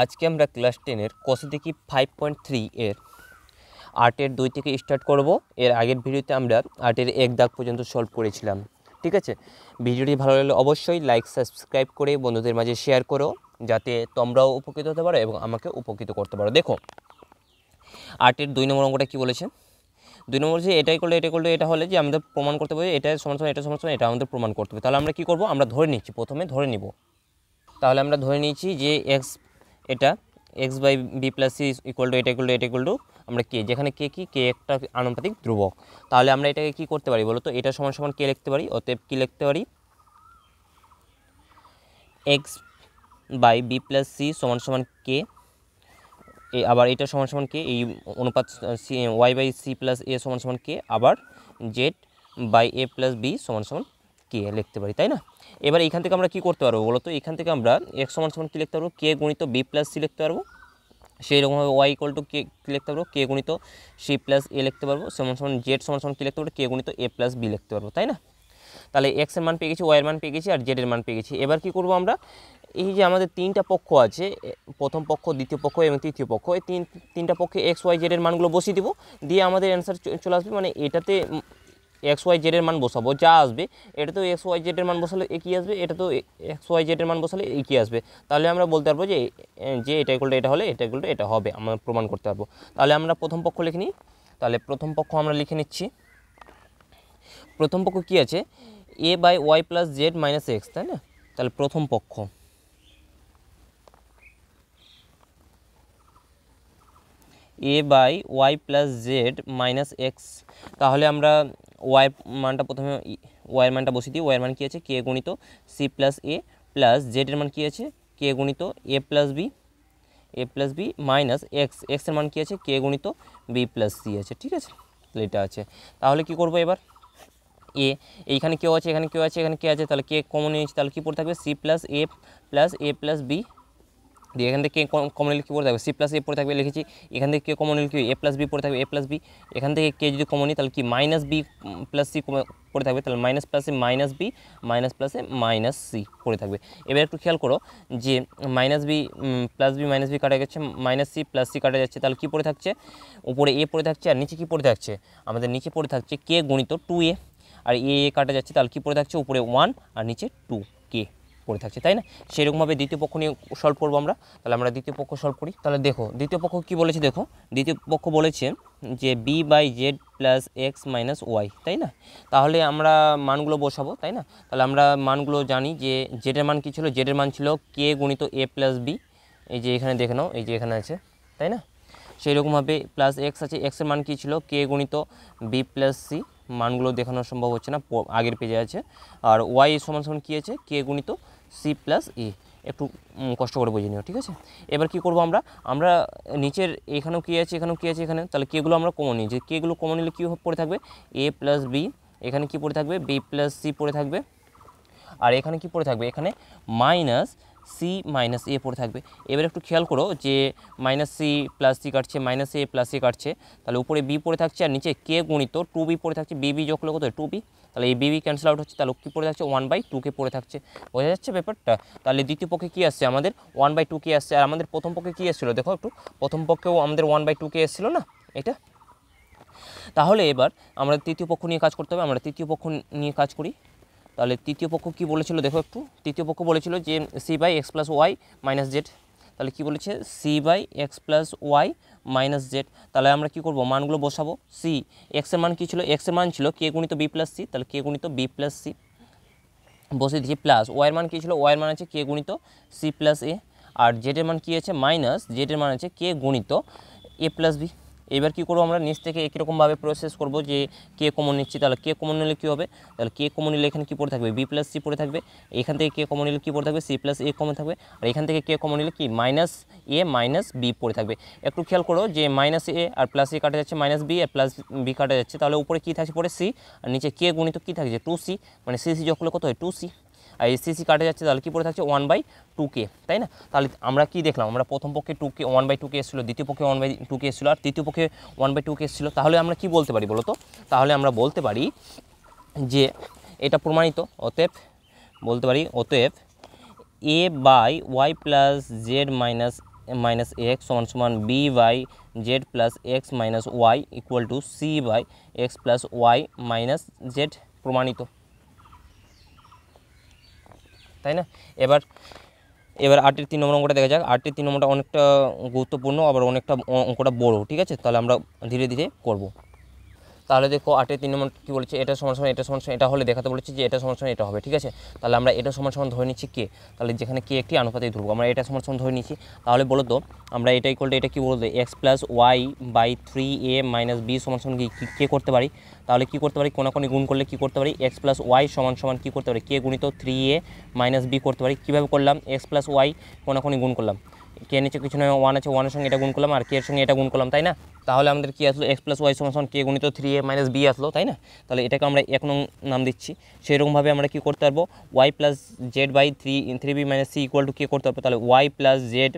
আজকে আমরা ক্লাস টেনের কষে দেখি ফাইভ পয়েন্ট থ্রি এর আর্টের দুই থেকে স্টার্ট করব এর আগের ভিডিওতে আমরা আর্টের এক দাগ পর্যন্ত সলভ করেছিলাম ঠিক আছে ভিডিওটি ভালো লাগলে অবশ্যই লাইক সাবস্ক্রাইব করে বন্ধুদের মাঝে শেয়ার করো যাতে তোমরাও উপকৃত হতে পারো এবং আমাকে উপকৃত করতে পারো দেখো আর্টের দুই নম্বর অঙ্কটা কী বলেছে দুই নম্বর যে এটাই করলে এটা করলে এটা হলে যে আমাদের প্রমাণ করতে হবে এটা সমান সমান এটা সমান সমান এটা আমাদের প্রমাণ করতে হবে তাহলে আমরা কী করবো আমরা ধরে নিচ্ছি প্রথমে ধরে নিব তাহলে আমরা ধরে নিয়েছি যে এক্স এটা x by b plus c equal to এটা ইকুয়াল টু এটা ইকুয়াল টু আমরা কে যেখানে কে কি কে একটা আনুপাতিক ধ্রুবক তাহলে আমরা এটাকে কি করতে পারি বলো তো এটা সমান সমান কে লিখতে পারি অতএব কি লিখতে পারি x by b plus c সমান সমান কে আবার এটা সমান সমান কে এই অনুপাত c y by c plus a সমান সমান কে আবার z by a plus b সমান সমান কে লিখতে পারি তাই না এবার এখান থেকে আমরা কি করতে পারবো বলতো এখান থেকে আমরা এক্স সমান সমান কী লিখতে পারবো কে গণিত বি প্লাস সি লিখতে পারবো সেই রকমভাবে ওয়াই ইকল টু কে লিখতে পারবো কে গণিত সি প্লাস এ লিখতে পারবো সমান সমান জেড সমান সমান কী লিখতে পারবো কে গণিত এ প্লাস বি লিখতে পারবো তাই না তাহলে এক্স এর মান পেয়ে গেছি ওয়াইয়ের মান পেয়ে গেছি আর জেডের মান পেয়ে গেছি এবার কি করব আমরা এই যে আমাদের তিনটা পক্ষ আছে প্রথম পক্ষ দ্বিতীয় পক্ষ এবং তৃতীয় পক্ষ এই তিন তিনটা পক্ষে এক্স ওয়াই জেডের মানগুলো বসিয়ে দিব দিয়ে আমাদের অ্যান্সার চলে আসবে মানে এটাতে এক্স ওয়াই জেডের মান বসাবো যা আসবে এটা তো এক্স ওয়াই জেডের মান বসালে এ কী আসবে এটা তো এক্স ওয়াই জেডের মান বসালে এ আসবে তাহলে আমরা বলতে পারবো যে যে এটা ইকুয়ালটা এটা হলে এটা ইকুয়ালটা এটা হবে আমরা প্রমাণ করতে পারবো তাহলে আমরা প্রথম পক্ষ লিখে নিই তাহলে প্রথম পক্ষ আমরা লিখে নিচ্ছি প্রথম পক্ষ কী আছে a by y plus z minus x তাই না তাহলে প্রথম পক্ষ a by y plus z minus x তাহলে আমরা ওয়ার মানটা প্রথমে ওয়ার মানটা বসিয়ে দিই ওয়ার মান কী আছে কে গুণিত সি প্লাস এ প্লাস জেডের মান কী আছে কে গুণিত a plus b a plus b minus x এক্সের মান কী আছে কে গুণিত বি প্লাস সি আছে ঠিক আছে এটা আছে তাহলে কি করব এবার এ এইখানে কেউ আছে এখানে কেউ আছে এখানে কে আছে তাহলে কে কমন নিয়েছে তাহলে কী পড়ে থাকবে c plus a plus a plus b দিয়ে এখান থেকে কমন এলে কী পড়ে থাকবে সি প্লাস এ পড়ে থাকবে লিখেছি এখান থেকে কে কমন এলে কি এ প্লাস বি পড়ে থাকবে এ প্লাস বি এখান থেকে কে যদি কমন নিই তাহলে কি মাইনাস বি প্লাস সি পড়ে থাকবে তাহলে মাইনাস প্লাসে মাইনাস বি মাইনাস প্লাসে মাইনাস সি পড়ে থাকবে এবার একটু খেয়াল করো যে minus b plus b minus b কাটা গেছে মাইনাস সি প্লাস সি কাটা যাচ্ছে তাহলে কী পড়ে থাকছে উপরে এ পড়ে থাকছে আর নিচে কী পড়ে থাকছে আমাদের নিচে পড়ে থাকছে কে গণিত টু এ আর এ কাটা যাচ্ছে তাহলে কী পড়ে থাকছে উপরে ওয়ান আর নিচে টু কে পড়ে থাকছে তাই না সেরকমভাবে দ্বিতীয় পক্ষ নিয়ে সলভ করবো আমরা তাহলে আমরা দ্বিতীয় পক্ষ সলভ করি তাহলে দেখো দ্বিতীয় পক্ষ কি বলেছে দেখো দ্বিতীয় পক্ষ বলেছে যে b by z plus x minus y তাই না তাহলে আমরা মানগুলো বসাবো তাই না তাহলে আমরা মানগুলো জানি যে জেডের মান কী ছিল জেডের মান ছিল কে গুণিত এ প্লাস বি এই যে এখানে দেখে নাও এই যে এখানে আছে তাই না সেই রকমভাবে প্লাস এক্স আছে এক্সের মান কী ছিল কে গুণিত বি প্লাস সি মানগুলো দেখানো সম্ভব হচ্ছে না আগের পেজে আছে আর ওয়াই সমান সমান কী আছে কে গুণিত সি প্লাস এ একটু কষ্ট করে বুঝে নিও ঠিক আছে এবার কি করব আমরা আমরা নিচের এখানেও কী আছে এখানেও কী আছে এখানে তাহলে কেগুলো আমরা কমন নিই যে কেগুলো কমন নিলে কী পড়ে থাকবে এ প্লাস বি এখানে কি পড়ে থাকবে বি প্লাস সি পড়ে থাকবে আর এখানে কি পড়ে থাকবে এখানে মাইনাস সি মাইনাস এ পড়ে থাকবে এবার একটু খেয়াল করো যে মাইনাস সি প্লাস সি কাটছে মাইনাস এ প্লাস সি কাটছে তাহলে উপরে বি পড়ে থাকছে আর নিচে কে গুণিত টু বি পড়ে থাকছে বিবি বি যখন কত টু বি তাহলে এই বিবি ক্যান্সেল আউট হচ্ছে তাহলে কী পড়ে থাকছে ওয়ান বাই টু কে পড়ে থাকছে বোঝা যাচ্ছে ব্যাপারটা তাহলে দ্বিতীয় পক্ষে কী আসছে আমাদের ওয়ান বাই টু কে আসছে আর আমাদের প্রথম পক্ষে কী এসেছিলো দেখো একটু প্রথম পক্ষেও আমাদের ওয়ান বাই টু কে এসেছিলো না এটা তাহলে এবার আমরা তৃতীয় পক্ষ নিয়ে কাজ করতে হবে আমরা তৃতীয় পক্ষ নিয়ে কাজ করি তাহলে তৃতীয় পক্ষ কি বলেছিল দেখো একটু তৃতীয় পক্ষ বলেছিল যে c by x plus y minus z তাহলে কি বলেছে c by x plus y minus z তাহলে আমরা কি করব মানগুলো বসাবো সি এক্সের মান কী ছিল এক্সের মান ছিল কে গুণিত বি প্লাস সি তাহলে কে গুণিত বি প্লাস সি বসে দিয়েছি প্লাস ওয়াইয়ের মান কী ছিল ওয়াইয়ের মান আছে কে গুণিত সি প্লাস এ আর জেডের মান কী আছে মাইনাস জেডের মান আছে কে গুণিত এ প্লাস বি এবার কি করবো আমরা নিচ থেকে একইরকমভাবে প্রসেস করব যে কে কমন নিচ্ছি তাহলে কে কমন নিলে কী হবে তাহলে কে কমন নিলে এখানে কী পড়ে থাকবে বি প্লাস সি পড়ে থাকবে এখান থেকে কে কমন নিলে কী পড়ে থাকবে সি প্লাস এ কমন থাকবে আর এখান থেকে কে কমন নিলে কি মাইনাস এ মাইনাস বি পড়ে থাকবে একটু খেয়াল করো যে minus A R plus a কাটা যাচ্ছে মাইনাস বি আর প্লাস বি কাটা যাচ্ছে তাহলে উপরে কী থাকছে পরে সি আর নিচে কে গুণিত কী থাকছে টু সি মানে সি সি যখন কত হয় টু সি আর এসসিসি কাটে যাচ্ছে তাহলে কি পড়ে থাকছে ওয়ান বাই টু কে তাই না তাহলে আমরা কি দেখলাম আমরা প্রথম পক্ষে two k one by two k এসেছিলো দ্বিতীয় পক্ষে ওয়ান বাই টু কে এসেছিলো আর তৃতীয় পক্ষে ওয়ান বাই টু কে এসেছিলো তাহলে আমরা কি বলতে পারি বলো তো তাহলে আমরা বলতে পারি যে এটা প্রমাণিত অতএব বলতে পারি অতএব a by y plus z minus minus x সমান সমান b by z plus x minus y equal to c by x plus y minus z প্রমাণিত তাই না এবার এবার আটের তিন নম্বর অঙ্কটা দেখা যাক আটের তিন নম্বরটা অনেকটা গুরুত্বপূর্ণ আবার অনেকটা অঙ্কটা বড় ঠিক আছে তাহলে আমরা ধীরে ধীরে করবো তাহলে দেখো আটের তিন নম্বর কী বলেছে এটা সমান সমান এটা সমান সমান এটা হলে দেখাতে বলেছে যে এটা সমান সমান এটা হবে ঠিক আছে তাহলে আমরা এটা সমান সমান ধরে নিচ্ছি কে তাহলে যেখানে কে একটি আনুপাতিক ধ্রুবক আমরা এটা সমান সমান ধরে নিচ্ছি তাহলে বলো তো আমরা এটা করলে এটা কী বলতো x plus y by three a minus b সমান সমান কে করতে পারি তাহলে কী করতে পারি কোনাকোনি গুণ করলে কী করতে পারি এক্স প্লাস ওয়াই সমান সমান কী করতে পারি কে গুণিত থ্রি এ মাইনাস বি করতে পারি কীভাবে করলাম এক্স প্লাস ওয়াই কোনাকোনি গুণ করলাম কে নিচে কিছু নয় ওয়ান আছে ওয়ানের সঙ্গে এটা গুণ করলাম আর কে এর সঙ্গে এটা গুণ করলাম তাই না তাহলে আমাদের কী আসলো এক্স প্লাস ওয়াই সমান কে গুণিত থ্রি এ মাইনাস বি আসলো তাই না তাহলে এটাকে আমরা এক নং নাম দিচ্ছি সেরকমভাবে আমরা কী করতে পারবো y plus z by three three b minus c equal to k করতে পারবো তাহলে y plus z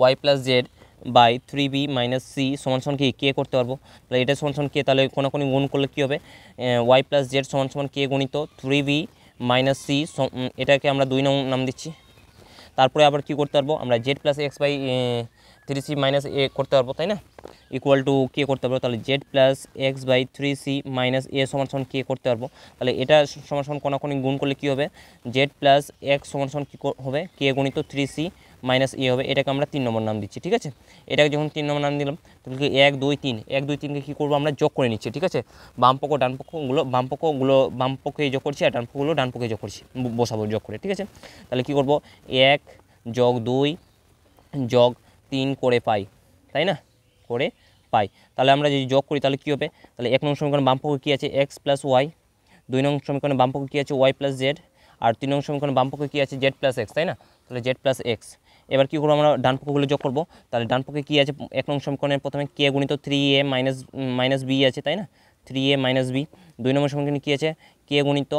y plus z by three b minus c সমান সমান কি কে করতে পারবো তাহলে এটা সমান সমান কে তাহলে কোনো কোনো গুণ করলে কী হবে ওয়াই প্লাস জেড সমান সমান কে গুণিত থ্রি বি মাইনাস সি এটাকে আমরা দুই নং নাম দিচ্ছি তারপরে আবার কি করতে পারবো আমরা z plus x by three c minus a করতে পারবো তাই না ইকুয়াল টু কে করতে পারবো তাহলে z plus x by three c minus a সমান সমান কে করতে পারবো তাহলে এটা সমান সমান কোনাকোনি গুণ করলে কী হবে জেড প্লাস এক্স সমান সমান কী হবে কে গুণিত থ্রি সি মাইনাস এ হবে এটাকে আমরা তিন নম্বর নাম দিচ্ছি ঠিক আছে এটাকে যখন তিন নম্বর নাম দিলাম তাহলে এক দুই তিন এক দুই তিনকে কী করবো আমরা যোগ করে নিচ্ছি ঠিক আছে বামপক্ষ ডানপক্ষগুলো বামপক্ষগুলো বামপক্ষে যোগ করছি আর ডানপক্ষগুলো ডানপক্ষে যোগ করছি বসাবো যোগ করে ঠিক আছে তাহলে কী করবো এক যোগ দুই যোগ তিন করে পাই তাই না করে পাই তাহলে আমরা যদি যোগ করি তাহলে কী হবে তাহলে এক নং সমীকরণ বামপক্ষ কী আছে এক্স প্লাস ওয়াই দুই নং সমীকরণে বামপক্ষ কী আছে ওয়াই প্লাস জেড আর তিন নং সমীকরণে বামপক্ষে কী আছে জেড প্লাস এক্স তাই না তাহলে জেড প্লাস এক্স এবার কী করবো আমরা ডান পক্ষগুলো যোগ করবো তাহলে ডান পক্ষে কী আছে এক নং সমীকরণের প্রথমে কে গুণিত three a minus minus b আছে তাই না থ্রি এ মাইনাস বি দুই নম্বর সমীকরণে কী আছে কে গুণিত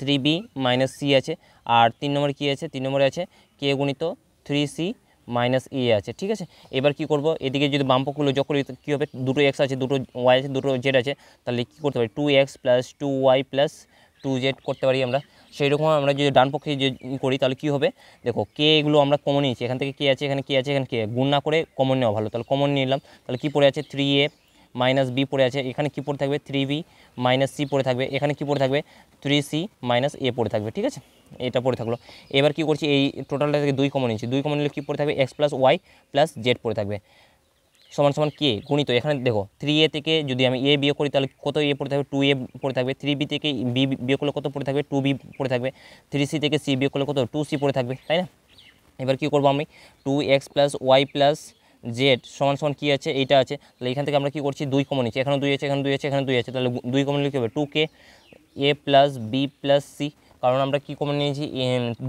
থ্রি বি মাইনাস সি আছে আর তিন নম্বরে কী আছে তিন নম্বরে আছে কে গুণিত থ্রি সি মাইনাস এ আছে ঠিক আছে এবার কি করব এদিকে যদি বামপক্ষগুলো যখন করি কী হবে দুটো এক্স আছে দুটো ওয়াই আছে দুটো জেড আছে তাহলে কী করতে পারি two x plus two y plus two z করতে পারি আমরা সেই রকম আমরা যদি ডান পক্ষে যে করি তাহলে কী হবে দেখো কে এগুলো আমরা কমন নিয়েছি এখান থেকে কে আছে এখানে কে আছে এখানে কে গুণ না করে কমন নেওয়া ভালো তাহলে কমন নিলাম তাহলে কী পড়ে আছে থ্রি এ মাইনাস বি পড়ে আছে এখানে কি পড়ে থাকবে থ্রি বি মাইনাস সি পড়ে থাকবে এখানে কি পড়ে থাকবে থ্রি সি মাইনাস এ পড়ে থাকবে ঠিক আছে এটা পড়ে থাকলো এবার কি করছি এই টোটালটা থেকে দুই কমন নিচ্ছি দুই কমন নিলে কী পড়ে থাকবে x plus y plus z পড়ে থাকবে সমান সমান কে গুণিত এখানে দেখো থ্রি এ থেকে যদি আমি এ বিয়ে করি তাহলে কত এ পড়ে থাকবে টু এ পড়ে থাকবে থ্রি বি থেকে বি বিয়ে করলে কত পড়ে থাকবে টু বি পড়ে থাকবে থ্রি সি থেকে সি বিয়ে করলে কত টু সি পড়ে থাকবে তাই না এবার কী করবো আমি two x plus y plus z সমান সমান কী আছে এইটা আছে তাহলে এখান থেকে আমরা কী করছি দুই কমন নিচ্ছি এখানে দুই আছে এখানে দুই আছে এখানে দুই আছে তাহলে দুই কমন লিখে হবে two k a plus b plus c কারণ আমরা কী কমন নিয়েছি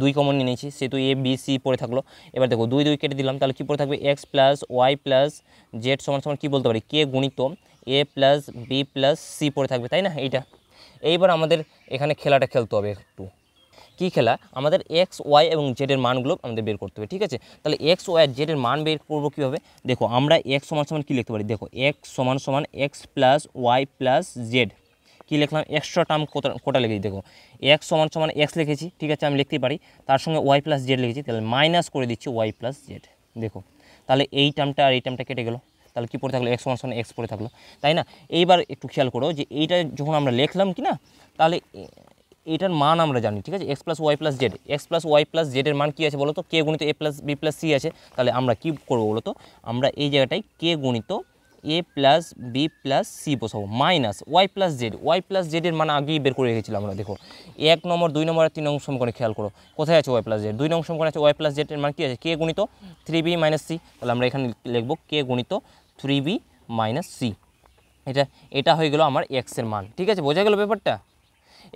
দুই কমন নিয়ে নিয়েছি সেহেতু এ বি সি পড়ে থাকলো এবার দেখো দুই দুই কেটে দিলাম তাহলে কী পড়ে থাকবে x plus y plus z সমান সমান কী বলতে পারি কে গুণিত a plus b plus c পড়ে থাকবে তাই না এইটা এইবার আমাদের এখানে খেলাটা খেলতে হবে একটু কি খেলা আমাদের এক্স ওয়াই এবং জেডের মানগুলো আমাদের বের করতে হবে ঠিক আছে তাহলে এক্স ওয়াই আর জেডের মান বের করবো কীভাবে দেখো আমরা এক্স সমান সমান কী লিখতে পারি দেখো এক্স সমান সমান x plus y plus z কী লিখলাম এক্সট্রা টার্ম কোটা কোটা লিখেছি দেখো এক্স সমান সমান এক্স লিখেছি ঠিক আছে আমি লিখতে পারি তার সঙ্গে ওয়াই প্লাস জেড লিখেছি তাহলে মাইনাস করে দিচ্ছি ওয়াই প্লাস জেড দেখো তাহলে এই টার্মটা আর এই টার্মটা কেটে গেলো তাহলে কী পড়ে থাকলো এক্স সমান সমান এক্স পড়ে থাকলো তাই না এইবার একটু খেয়াল করো যে এইটা যখন আমরা লিখলাম কি না তাহলে এটার মান আমরা জানি ঠিক আছে x plus y plus z x plus y plus জেডের মান কী আছে বলো তো কে গণিত a plus b plus c আছে তাহলে আমরা কী করবো বলো তো আমরা এই জায়গাটায় কে গণিত a plus b plus c বসাবো minus y plus z y plus জেডের মান আগেই বের করে রেখেছিলাম আমরা দেখো এক নম্বর দুই নম্বর আর তিন নম্বর করে খেয়াল করো কোথায় আছে ওয়াই প্লাস জেড দুই নম্বর সমকোণে আছে ওয়াই প্লাস জেডের মান কী আছে কে গুণিত থ্রি বি মাইনাস সি তাহলে আমরা এখানে লিখবো কে গুণিত থ্রি বি মাইনাস সি এটা এটা হয়ে গেল আমার এক্সের মান ঠিক আছে বোঝা গেল ব্যাপারটা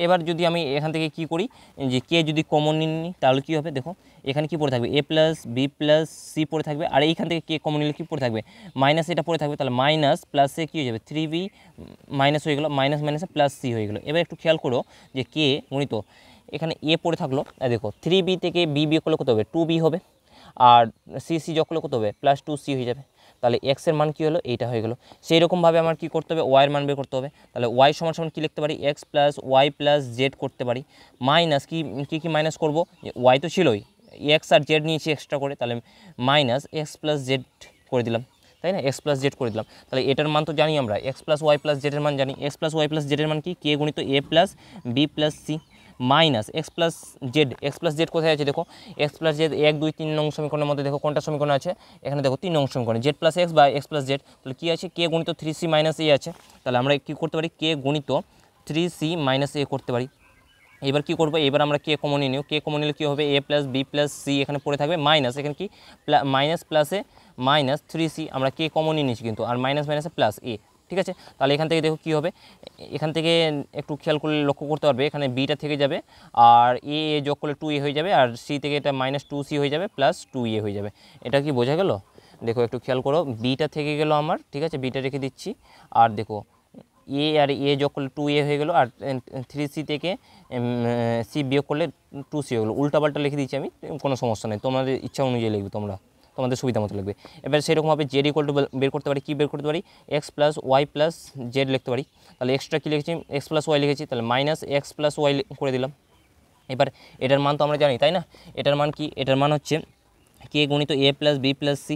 এবার যদি আমি এখান থেকে কি করি যে কে যদি কমন নিই তাহলে কী হবে দেখো এখানে কি পড়ে থাকবে a plus b plus c পড়ে থাকবে আর এইখান থেকে কে কমন নিলে কী পড়ে থাকবে মাইনাস এটা পড়ে থাকবে তাহলে মাইনাস প্লাসে কী হয়ে যাবে থ্রি বি মাইনাস হয়ে গেলো মাইনাস মাইনাসে প্লাস সি হয়ে গেলো এবার একটু খেয়াল করো যে কে গণিত এখানে এ পড়ে থাকলো দেখো থ্রি বি থেকে বি বি করলে কত হবে টু বি হবে আর সি সি যখন কত হবে প্লাস টু সি হয়ে যাবে তাহলে এক্সের মান কী হলো এইটা হয়ে গেলো সেই রকমভাবে আমার কি করতে হবে ওয়াইয়ের মান বের করতে হবে তাহলে ওয়াই সমান সমান কী লিখতে পারি x plus y plus z করতে পারি মাইনাস কি কী কী মাইনাস করবো ওয়াই তো ছিলই এক্স আর জেড নিয়েছি এক্সট্রা করে তাহলে মাইনাস এক্স প্লাস জেড করে দিলাম তাই না এক্স প্লাস জেড করে দিলাম তাহলে এটার মান তো জানি আমরা এক্স প্লাস ওয়াই প্লাস জেডের মান জানি এক্স প্লাস ওয়াই প্লাস জেডের মান কি কে গুণিত a plus b plus c minus x plus z x plus z কোথায় আছে দেখো এক্স প্লাস জেড এক দুই তিন নং সমীকরণের মধ্যে দেখো কোনটা সমীকরণ আছে এখানে দেখো তিন নং সমীকরণ জেড প্লাস এক্স বা এক্স প্লাস জেড তাহলে কী আছে কে গণিত থ্রি সি মাইনাস এ আছে তাহলে আমরা কী করতে পারি কে গণিত থ্রি সি মাইনাস এ করতে পারি এবার কি করবো এবার আমরা কে কমন নিয়ে নিও কে কমন নিলে কী হবে a plus b plus c এখানে পড়ে থাকবে মাইনাস এখানে কি প্লা মাইনাস প্লাসে মাইনাস থ্রি সি আমরা কে কমন নিয়ে নিচ্ছি কিন্তু আর মাইনাস মাইনাসে প্লাস এ ঠিক আছে তাহলে এখান থেকে দেখো কি হবে এখান থেকে একটু খেয়াল করলে লক্ষ্য করতে পারবে এখানে বিটা থেকে যাবে আর এ এ যোগ করলে টু এ হয়ে যাবে আর সি থেকে এটা মাইনাস টু সি হয়ে যাবে প্লাস টু এ হয়ে যাবে এটা কি বোঝা গেল দেখো একটু খেয়াল করো বিটা থেকে গেল আমার ঠিক আছে বিটা রেখে দিচ্ছি আর দেখো এ আর এ যোগ করলে টু এ হয়ে গেলো আর থ্রি সি থেকে সি বিয়োগ করলে টু সি হয়ে গেলো উল্টাপাল্টা লিখে দিচ্ছি আমি কোনো সমস্যা নেই তোমাদের ইচ্ছা অনুযায়ী লিখবে তোমরা তোমাদের সুবিধা মতো লাগবে এবার সেরকমভাবে জেড ইকোয়াল টু বের করতে পারি কী বের করতে পারি x plus y plus z লিখতে পারি তাহলে এক্সট্রা কী লিখেছি এক্স প্লাস ওয়াই লিখেছি তাহলে মাইনাস এক্স প্লাস ওয়াই করে দিলাম এবার এটার মান তো আমরা জানি তাই না এটার মান কি এটার মান হচ্ছে কে গুণিত a plus b plus c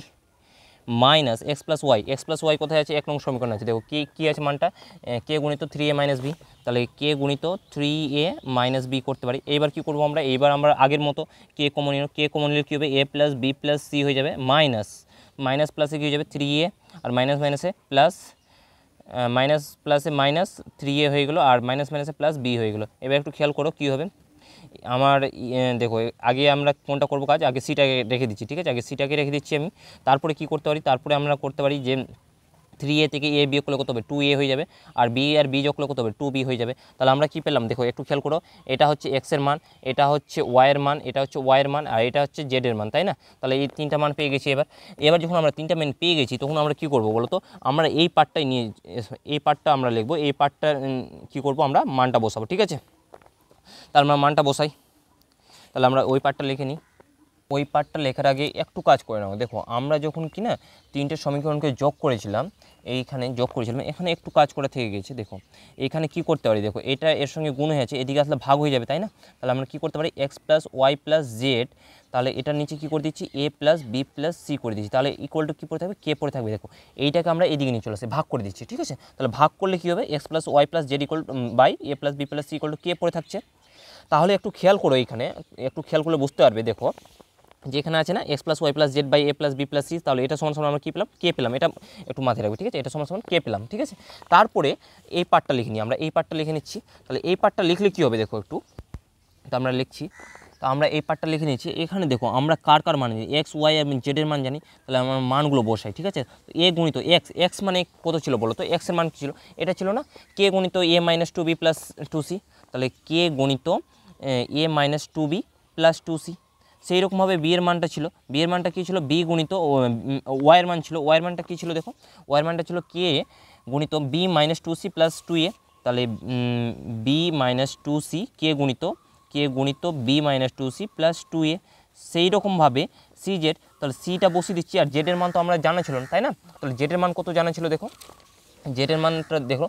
minus x plus y x plus y কোথায় আছে এক নম্বর সমীকরণ আছে দেখো কে কী আছে মানটা কে গুণিত থ্রি এ মাইনাস বি তাহলে কে গুণিত থ্রি এ মাইনাস বি করতে পারি এইবার কী করবো আমরা এইবার আমরা আগের মতো কে কমন নিল কে কমন নিলে কী হবে a plus b plus c হয়ে যাবে মাইনাস মাইনাস প্লাসে কী হয়ে যাবে থ্রি এ আর মাইনাস মাইনাসে প্লাস মাইনাস প্লাসে মাইনাস থ্রি এ হয়ে গেলো আর মাইনাস মাইনাসে প্লাস বি হয়ে গেলো এবার একটু খেয়াল করো কী হবে আমার দেখো আগে আমরা কোনটা করব কাজ আগে সিটাকে রেখে দিচ্ছি ঠিক আছে আগে সিটাকে রেখে দিচ্ছি আমি তারপরে কি করতে পারি তারপরে আমরা করতে পারি যে থ্রি এ থেকে এ বিয়োগ করলে কত হবে টু এ হয়ে যাবে আর বি আর বি যোগ করলে কত হবে টু বি হয়ে যাবে তাহলে আমরা কী পেলাম দেখো একটু খেয়াল করো এটা হচ্ছে এক্সের মান এটা হচ্ছে ওয়াইয়ের মান এটা হচ্ছে ওয়াইয়ের মান আর এটা হচ্ছে জেডের মান তাই না তাহলে এই তিনটা মান পেয়ে গেছি এবার এবার যখন আমরা তিনটা মান পেয়ে গেছি তখন আমরা কী করব বলো তো আমরা এই পার্টটাই নিয়ে এই পার্টটা আমরা লিখবো এই পার্টটা কী করবো আমরা মানটা বসাবো ঠিক আছে তাহলে আমরা মানটা বসাই তাহলে আমরা ওই পার্টটা লিখে নিই ওই পার্টটা লেখার আগে একটু কাজ করে নেব দেখো আমরা যখন কি না তিনটে সমীকরণকে যোগ করেছিলাম এইখানে যোগ করেছিলাম এখানে একটু কাজ করে থেকে গেছে দেখো এখানে কি করতে পারি দেখো এটা এর সঙ্গে গুণ হয়ে আছে এদিকে আসলে ভাগ হয়ে যাবে তাই না তাহলে আমরা কি করতে পারি x plus y plus z তাহলে এটার নিচে কি করে দিচ্ছি a plus b plus c করে দিচ্ছি তাহলে ইকুয়াল টু কী পড়ে থাকবে কে পড়ে থাকবে দেখো এইটাকে আমরা এদিকে নিয়ে চলে আসি ভাগ করে দিচ্ছি ঠিক আছে তাহলে ভাগ করলে কী হবে x plus y plus z equal by a plus b plus c equal to k পড়ে থাকছে তাহলে একটু খেয়াল করো এখানে একটু খেয়াল করলে বুঝতে পারবে দেখো যেখানে আছে না x plus y plus z by a plus b plus c তাহলে এটা সমান সমান আমরা কী পেলাম কে পেলাম এটা একটু মাথায় রাখবো ঠিক আছে এটা সমান সমান কে পেলাম ঠিক আছে তারপরে এই পার্টটা লিখে নিই আমরা এই পার্টটা লিখে নিচ্ছি তাহলে এই পার্টটা লিখলে কী হবে দেখো একটু তো আমরা লিখছি তো আমরা এই পার্টটা লিখে নিচ্ছি এখানে দেখো আমরা কার কার মান জানি এক্স ওয়াই আমি জেডের মান জানি তাহলে আমার মানগুলো বসাই ঠিক আছে তো এ গুণিত এক্স এক্স মানে কত ছিল বলো তো এক্সের মান কী ছিল এটা ছিল না কে গুণিত a minus two b plus two c তাহলে কে গুণিত a minus two b plus two c সেই রকমভাবে বি এর মানটা ছিল বি এর মানটা কী ছিল বি গুণিত ওয়াইয়ের মান ছিল ওয়াইয়ের মানটা কী ছিল দেখো ওয়াইয়ের মানটা ছিল কে গুণিত b minus two c plus two a তাহলে b minus two c k গুণিত কে গুণিত b minus two c plus two a সেই রকমভাবে সি জেড তাহলে সিটা বসিয়ে দিচ্ছি আর জেডের মান তো আমরা জানা ছিল না তাই না তাহলে জেডের মান কত জানা ছিল দেখো জেডের মানটা দেখো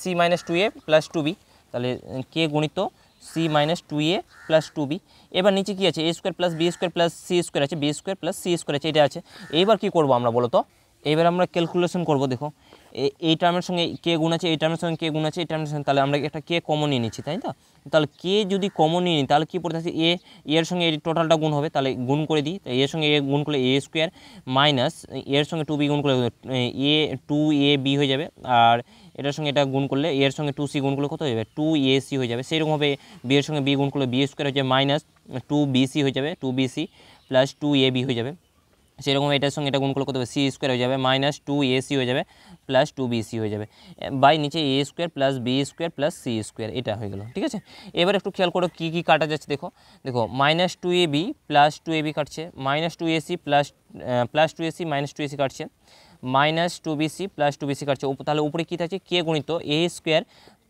c minus two a plus two b তাহলে কে গুণিত c minus two a plus two b এবার নিচে কী আছে a square plus b square plus c square আছে b square plus c square আছে এটা আছে এইবার কি করবো আমরা বলতো এবার এইবার আমরা ক্যালকুলেশন করব দেখো এই টার্মের সঙ্গে কে গুণ আছে এই টার্মের সঙ্গে কে গুণ আছে এই টার্মের সঙ্গে তাহলে আমরা একটা কে কমন নিয়ে নিচ্ছি তাই তো তাহলে কে যদি কমন নিয়ে নিই তাহলে কী পড়তে আছে এ এর সঙ্গে এই টোটালটা গুণ হবে তাহলে গুণ করে দিই তো এর সঙ্গে এ গুণ করলে এ স্কোয়ার মাইনাস এর সঙ্গে টু বি গুণ করলে এ টু এ বি হয়ে যাবে আর এটার সঙ্গে এটা গুণ করলে এর সঙ্গে টু সি গুণ করলে কত হয়ে যাবে টু এসি হয়ে যাবে সেরকমভাবে বি এর সঙ্গে বি গুণ করলে বি স্কোয়ার হয়ে যাবে মাইনাস টু বিসি হয়ে যাবে two b c plus two a b হয়ে যাবে সেরকম এটার সঙ্গে এটা গুণ করলে কত হবে সি স্কোয়ার হয়ে যাবে মাইনাস টু এসি হয়ে যাবে প্লাস টু বিসি হয়ে যাবে বাই নিচে a square plus b square plus c square এটা হয়ে গেল ঠিক আছে এবার একটু খেয়াল করো কী কী কাটা যাচ্ছে দেখো দেখো minus two a b plus two a b কাটছে minus two a c plus plus two a c minus two a c কাটছে minus two b c plus two b c কাটছে তাহলে উপরে কী থাকছে কে গুণিত a square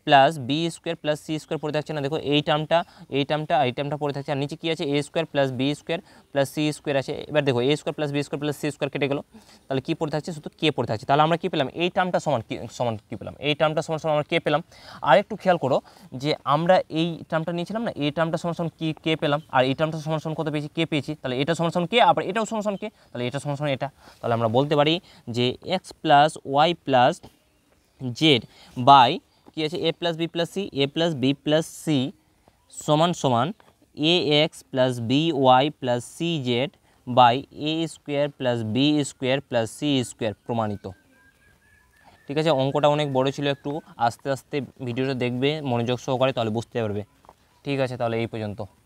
plus b square plus c square পড়ে থাকছে না দেখো এই টার্মটা এই টার্মটা এই টার্মটা পড়ে থাকছে আর নিচে কী আছে a square plus b square plus c square আছে এবার দেখো a square plus b square plus c square কেটে গেলো তাহলে কী পড়ে থাকছে শুধু কে পড়ে থাকছে তাহলে আমরা কী পেলাম এই টার্মটা সমান সমান কী পেলাম এই টার্মটা সমান সমান আমরা কে পেলাম আর একটু খেয়াল করো যে আমরা এই টার্মটা নিয়েছিলাম না এই টার্মটা সমান কী কে পেলাম আর এই টার্মটা সমান কত পেয়েছি কে পেয়েছি তাহলে এটা সমান কে আবার এটাও সমান কে তাহলে এটা সমান সমান এটা তাহলে আমরা বলতে পারি যে x plus y plus z by কী আছে a plus b plus c a plus b plus c সমান সমান a x plus b y plus c z by a square plus b square plus c square প্রমাণিত ঠিক আছে অঙ্কটা অনেক বড় ছিল একটু আস্তে আস্তে ভিডিওটা দেখবে মনোযোগ সহকারে তাহলে বুঝতে পারবে ঠিক আছে তাহলে এই পর্যন্ত